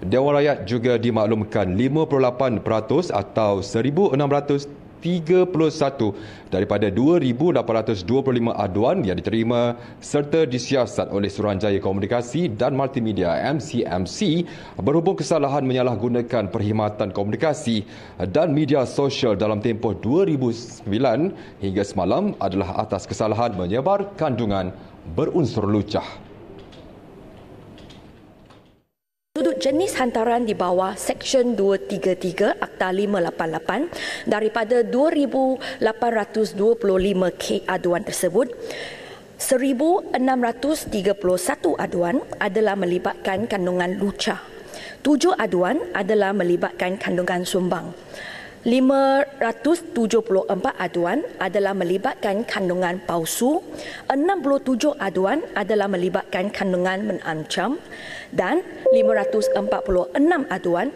Dewan Rakyat juga dimaklumkan 58% atau 1,631 daripada 2,825 aduan yang diterima serta disiasat oleh Suruhanjaya Komunikasi dan Multimedia MCMC berhubung kesalahan menyalahgunakan perkhidmatan komunikasi dan media sosial dalam tempoh 2009 hingga semalam adalah atas kesalahan menyebar kandungan berunsur lucah. jenis hantaran di bawah Seksyen 233 Akta 588 daripada 2,825 kek aduan tersebut, 1,631 aduan adalah melibatkan kandungan lucah. 7 aduan adalah melibatkan kandungan sumbang. 574 aduan adalah melibatkan kandungan palsu, 67 aduan adalah melibatkan kandungan menancam, dan 546 aduan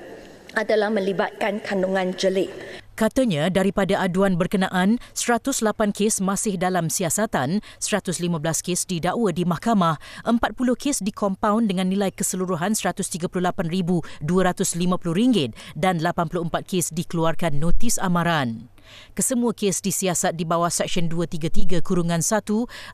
adalah melibatkan kandungan jelik. Katanya daripada aduan berkenaan, 108 kes masih dalam siasatan, 115 kes didakwa di mahkamah, 40 kes dikompaun dengan nilai keseluruhan RM138,250 dan 84 kes dikeluarkan notis amaran. Kesemua kes disiasat di bawah Seksyen 233 Kurungan 1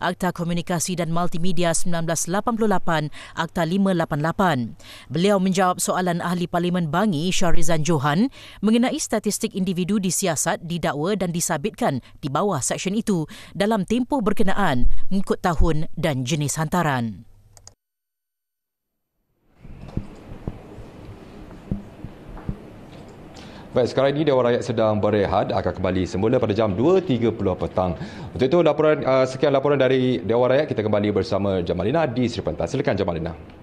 Akta Komunikasi dan Multimedia 1988 Akta 588. Beliau menjawab soalan Ahli Parlimen Bangi Syarizan Johan mengenai statistik individu disiasat, didakwa dan disabitkan di bawah Seksyen itu dalam tempoh berkenaan mengikut tahun dan jenis hantaran. Baik, sekarang ini Dewan Rakyat sedang berehat akan kembali semula pada jam 2.30 petang. Untuk itu, laporan, uh, sekian laporan dari Dewan Rakyat. Kita kembali bersama Jamalina di Seri Pantai. Silakan Jamalina.